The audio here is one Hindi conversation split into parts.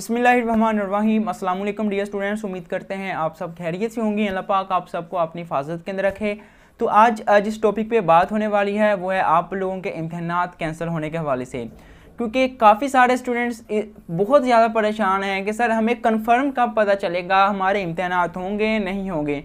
बसमिलीम अल्लाम डियर स्टूडेंट्स उम्मीद करते हैं आप सब खैरियत से होंगी अल्लाह पाक आप सबको अपनी हिफाजत के अंदर रखे तो आज जिस टॉपिक पे बात होने वाली है वो है आप लोगों के इम्तहान कैंसिल होने के हवाले से क्योंकि काफ़ी सारे स्टूडेंट्स बहुत ज़्यादा परेशान हैं कि सर हमें कन्फर्म कब पता चलेगा हमारे इम्तहान होंगे नहीं होंगे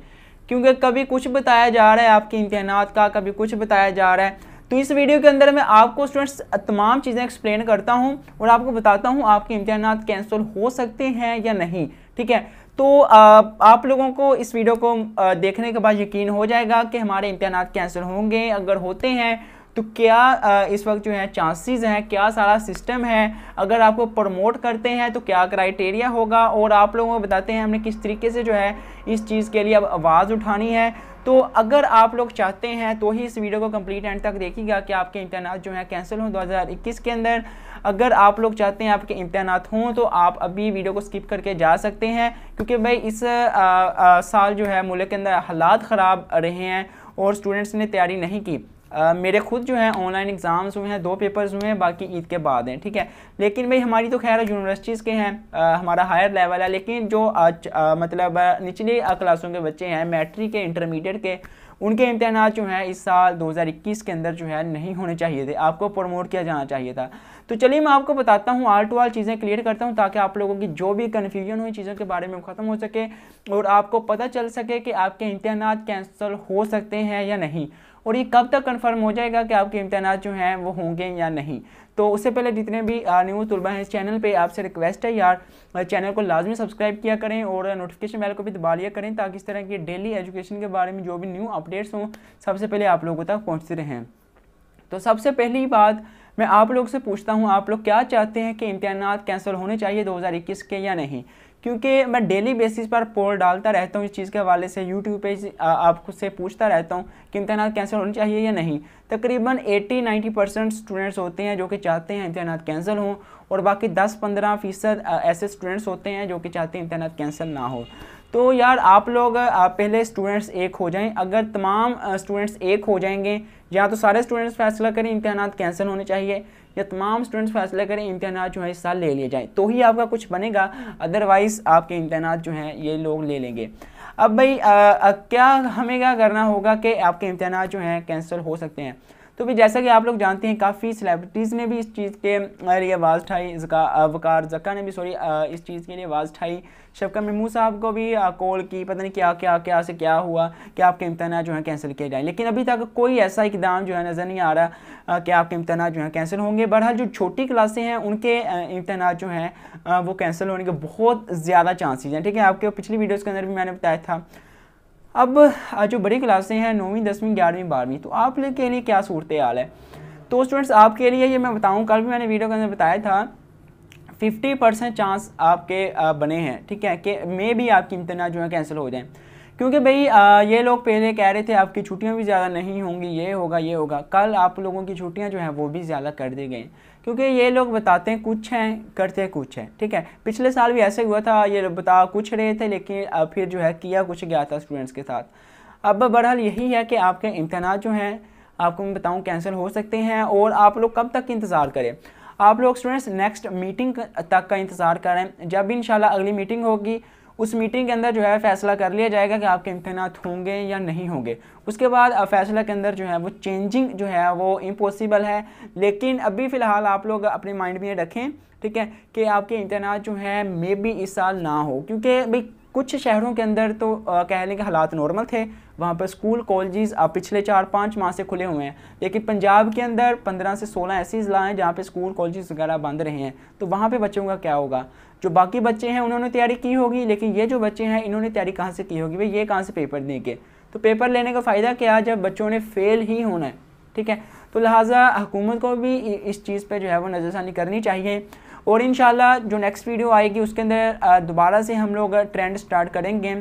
क्योंकि कभी कुछ बताया जा रहा है आपके इम्तहान का कभी कुछ बताया जा रहा है तो इस वीडियो के अंदर मैं आपको स्टूडेंट्स तमाम चीज़ें एक्सप्लेन करता हूँ और आपको बताता हूँ आपके इम्तहान कैंसिल हो सकते हैं या नहीं ठीक है तो आप लोगों को इस वीडियो को देखने के बाद यकीन हो जाएगा कि हमारे इम्तहान कैंसिल होंगे अगर होते हैं तो क्या इस वक्त जो है चांसेस हैं क्या सारा सिस्टम है अगर आपको प्रमोट करते हैं तो क्या क्राइटेरिया होगा और आप लोगों को बताते हैं हमने किस तरीके से जो है इस चीज़ के लिए अब आवाज़ उठानी है तो अगर आप लोग चाहते हैं तो ही इस वीडियो को कंप्लीट एंड तक देखिएगा कि आपके इम्तहान जो हैं कैंसिल हों 2021 के अंदर अगर आप लोग चाहते हैं आपके इम्तहान हों तो आप अभी वीडियो को स्किप करके जा सकते हैं क्योंकि भाई इस आ, आ, साल जो है मुल्क के अंदर हालात ख़राब रहे हैं और स्टूडेंट्स ने तैयारी नहीं की मेरे खुद जो है ऑनलाइन एग्ज़ाम्स हुए हैं दो पेपर्स हुए हैं बाकी ईद के बाद हैं ठीक है लेकिन भाई हमारी तो खैर यूनिवर्सिटीज़ के हैं आ, हमारा हायर लेवल है लेकिन जो आज आ, मतलब निचली क्लासों के बच्चे हैं मैट्रिक के इंटरमीडिएट के उनके इम्तहान जो हैं इस साल 2021 के अंदर जो है नहीं होने चाहिए थे आपको प्रमोट किया जाना चाहिए था तो चलिए मैं आपको बताता हूँ आल टू आल चीज़ें क्लियर करता हूँ ताकि आप लोगों की जो भी कन्फ्यूजन हुई चीज़ों के बारे में ख़त्म हो सके और आपको पता चल सके कि आपके इम्तहान कैंसिल हो सकते हैं या नहीं और ये कब तक कन्फर्म हो जाएगा कि आपके इम्तहान जो हैं वो होंगे या नहीं तो उससे पहले जितने भी न्यूज़ तुलबा हैं इस चैनल पे आपसे रिक्वेस्ट है यार चैनल को लाजमी सब्सक्राइब किया करें और नोटिफिकेशन बेल को भी दबा लिया करें ताकि इस तरह की डेली एजुकेशन के बारे में जो भी न्यू अपडेट्स हों सबसे पहले आप लोगों तक पहुँचते रहें तो सबसे पहली बात मैं आप लोग से पूछता हूँ आप लोग क्या चाहते हैं कि इम्तहान कैंसिल होने चाहिए 2021 के या नहीं क्योंकि मैं डेली बेसिस पर पोल डालता रहता हूँ इस चीज़ के हवाले से यूट्यूब पे आपसे पूछता रहता हूँ कि इम्तहान कैंसिल होने चाहिए या नहीं तकरीबन 80-90 परसेंट स्टूडेंट्स होते हैं जो कि चाहते हैं इम्तहान कैंसिल हों और बाकी 10-15 फ़ीसद ऐसे स्टूडेंट्स होते हैं जो कि चाहते हैं इम्तान कैंसिल ना हो तो यार आप लोग आप पहले स्टूडेंट्स एक हो जाएं अगर तमाम स्टूडेंट्स एक हो जाएंगे या तो सारे स्टूडेंट्स फैसला करें इम्तहान कैंसिल होने चाहिए या तमाम स्टूडेंट्स फैसला करें इम्तहान जो है इस साल ले लिए जाए तो ही आपका कुछ बनेगा अदरवाइज़ आपके इम्तहान जो हैं ये लोग ले लेंगे अब भाई आ, आ, क्या हमें क्या करना होगा कि आपके इम्तहान जो हैं कैंसिल हो सकते हैं तो फिर जैसा कि आप लोग जानते हैं काफ़ी सेलेब्रिटीज़ ने भी इस चीज़ के लिए आवाज़ उठाई इसका वकार जक्का ने भी सॉरी इस चीज़ के लिए आवाज़ उठाई शबका महमूद साहब को भी कॉल की पता नहीं क्या क्या क्या से क्या हुआ कि आपके इम्तना जो है कैंसिल किया जाए लेकिन अभी तक कोई ऐसा इकदाम जो है नज़र नहीं आ रहा कि आपके इम्तना जो है कैंसिल होंगे बहरहाल जो छोटी क्लासें हैं उनके इम्तना जो हैं वो कैंसिल होने के बहुत ज़्यादा चांसेज हैं ठीक है आपके पिछली वीडियोज़ के अंदर भी मैंने बताया था अब जो बड़ी क्लासें हैं नौवीं दसवीं ग्यारहवीं बारहवीं तो आप लोग के लिए क्या सूरत हाल है तो स्टूडेंट्स आपके लिए ये मैं बताऊँ कल भी मैंने वीडियो के अंदर बताया था फिफ्टी परसेंट चांस आपके बने हैं ठीक है कि मे भी आपकी इम्तना जो है कैंसिल हो जाए क्योंकि भाई ये लोग पहले कह रहे थे आपकी छुट्टियाँ भी ज़्यादा नहीं होंगी ये होगा ये होगा कल आप लोगों की छुट्टियाँ जो हैं वो भी ज़्यादा कर दी गई क्योंकि ये लोग बताते हैं कुछ हैं करते कुछ हैं ठीक है पिछले साल भी ऐसे हुआ था ये बता कुछ रहे थे लेकिन फिर जो है किया कुछ गया था स्टूडेंट्स के साथ अब बहरहाल यही है कि आपके इम्तहान जो हैं आपको मैं बताऊँ कैंसिल हो सकते हैं और आप लोग कब तक इंतज़ार करें आप लोग स्टूडेंट्स नेक्स्ट मीटिंग तक का इंतज़ार करें जब भी इंशाल्लाह अगली मीटिंग होगी उस मीटिंग के अंदर जो है फैसला कर लिया जाएगा कि आपके इम्तनात होंगे या नहीं होंगे उसके बाद फैसला के अंदर जो है वो चेंजिंग जो है वो इम्पॉसिबल है लेकिन अभी फ़िलहाल आप लोग अपने माइंड में रखें ठीक है कि आपके इम्तनात जो है मे बी इस साल ना हो क्योंकि भाई कुछ शहरों के अंदर तो कह लें कि हालात नॉर्मल थे वहाँ पर स्कूल कॉलेजेस अब पिछले चार पाँच माह से खुले हुए हैं लेकिन पंजाब के अंदर पंद्रह से सोलह ऐसी ज़िला हैं जहाँ पे स्कूल कॉलेजेस वगैरह बंद रहे हैं तो वहाँ पे बच्चों का क्या होगा जो बाकी बच्चे हैं उन्होंने तैयारी की होगी लेकिन ये जो बच्चे हैं इन्होंने तैयारी कहाँ से की होगी भाई ये कहाँ से पेपर देंगे तो पेपर लेने का फ़ायदा क्या जब बच्चों ने फेल ही होना है ठीक है तो लिहाजा हुकूमत को भी इस चीज़ पर जो है वो नज़रसानी करनी चाहिए और इन जो नेक्स्ट वीडियो आएगी उसके अंदर दोबारा से हम लोग ट्रेंड स्टार्ट करेंगे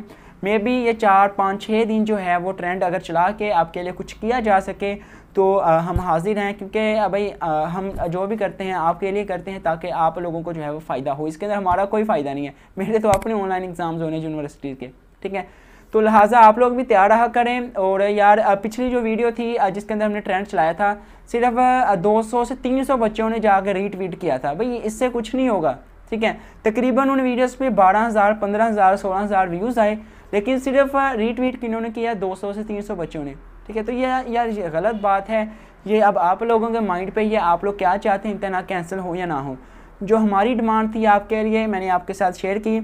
मे बी ये चार पाँच छः दिन जो है वो ट्रेंड अगर चला के आपके लिए कुछ किया जा सके तो हम हाजिर हैं क्योंकि भाई हम जो भी करते हैं आपके लिए करते हैं ताकि आप लोगों को जो है वो फ़ायदा हो इसके अंदर हमारा कोई फ़ायदा नहीं है मेरे तो अपने ऑनलाइन एग्ज़ाम्स होने यूनिवर्सिटीज़ के ठीक है तो लिहाजा आप लोग भी तैयार रहा करें और यार पिछली जो वीडियो थी जिसके अंदर हमने ट्रेंड चलाया था सिर्फ 200 से 300 बच्चों ने जाकर रीट्वीट किया था भाई इससे कुछ नहीं होगा ठीक है तकरीबन उन वीडियोस पे 12,000, 15,000, 16,000 व्यूज़ आए लेकिन सिर्फ रीट्वीट किन्होंने किया 200 से 300 बच्चों ने ठीक है तो ये यार ये गलत बात है ये अब आप लोगों के माइंड पे यह आप लोग क्या चाहते हैं इतना कैंसिल हो या ना हो जो हमारी डिमांड थी आपके लिए मैंने आपके साथ शेयर की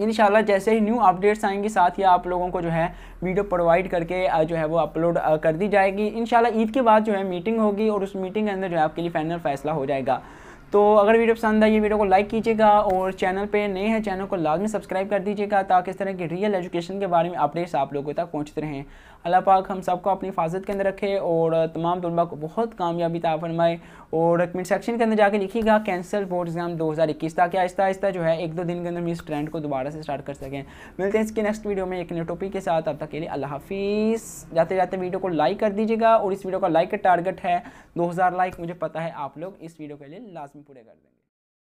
इन जैसे ही न्यू अपडेट्स आएंगे साथ ही आप लोगों को जो है वीडियो प्रोवाइड करके जो है वो अपलोड कर दी जाएगी इन ईद के बाद जो है मीटिंग होगी और उस मीटिंग के अंदर जो है आपके लिए फाइनल फैसला हो जाएगा तो अगर वीडियो पसंद आई ये वीडियो को लाइक कीजिएगा और चैनल पे नए हैं चैनल को लाजमी सब्सक्राइब कर दीजिएगा ताकि इस तरह की रियल एजुकेशन के बारे में अपडेट्स आप लोगों तक पहुँचते रहें अल्लाह पाक हम सबको अपनी हिफाजत के अंदर रखे और तमाम तलबा को बहुत कामयाबी ता फरमाए और कमेंट सेक्शन के अंदर जाके लिखिएगा कैंसल बोर्ड एग्ज़ाम 2021 ताकि आहिस्ता आहिस्ता जो है एक दो दिन के अंदर हम इस ट्रेंड को दोबारा से स्टार्ट कर सकें मिलते हैं इसके नेक्स्ट वीडियो में एक नए टॉपिक के साथ अब तक के लिए अल्लाह हाफिज़ जाते जाते वीडियो को लाइक कर दीजिएगा और इस वीडियो का लाइक का टारगेट है दो लाइक मुझे पता है आप लोग इस वीडियो के लिए लाजमी पूरे कर देंगे